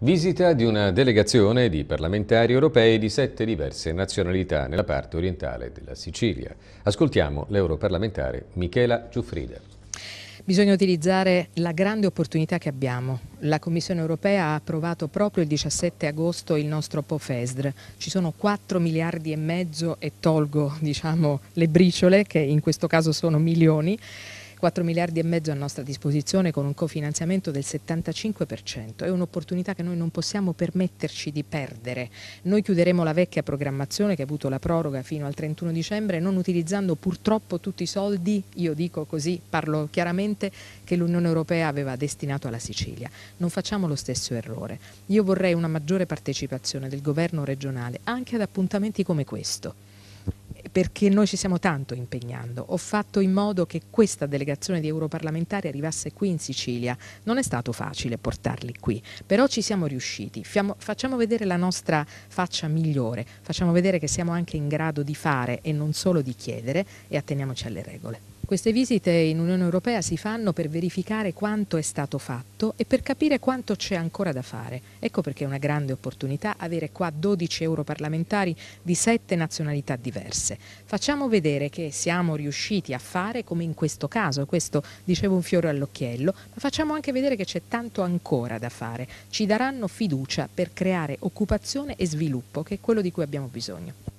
Visita di una delegazione di parlamentari europei di sette diverse nazionalità nella parte orientale della Sicilia. Ascoltiamo l'europarlamentare Michela Giuffrida. Bisogna utilizzare la grande opportunità che abbiamo. La Commissione europea ha approvato proprio il 17 agosto il nostro POFESDR. Ci sono 4 miliardi e mezzo e tolgo diciamo, le briciole, che in questo caso sono milioni, 4 miliardi e mezzo a nostra disposizione con un cofinanziamento del 75%, è un'opportunità che noi non possiamo permetterci di perdere. Noi chiuderemo la vecchia programmazione che ha avuto la proroga fino al 31 dicembre non utilizzando purtroppo tutti i soldi, io dico così, parlo chiaramente, che l'Unione Europea aveva destinato alla Sicilia. Non facciamo lo stesso errore. Io vorrei una maggiore partecipazione del governo regionale anche ad appuntamenti come questo perché noi ci siamo tanto impegnando. Ho fatto in modo che questa delegazione di europarlamentari arrivasse qui in Sicilia. Non è stato facile portarli qui, però ci siamo riusciti. Fiamo, facciamo vedere la nostra faccia migliore, facciamo vedere che siamo anche in grado di fare e non solo di chiedere e atteniamoci alle regole. Queste visite in Unione Europea si fanno per verificare quanto è stato fatto e per capire quanto c'è ancora da fare. Ecco perché è una grande opportunità avere qua 12 europarlamentari di 7 nazionalità diverse. Facciamo vedere che siamo riusciti a fare come in questo caso, questo dicevo un fiore all'occhiello, ma facciamo anche vedere che c'è tanto ancora da fare. Ci daranno fiducia per creare occupazione e sviluppo, che è quello di cui abbiamo bisogno.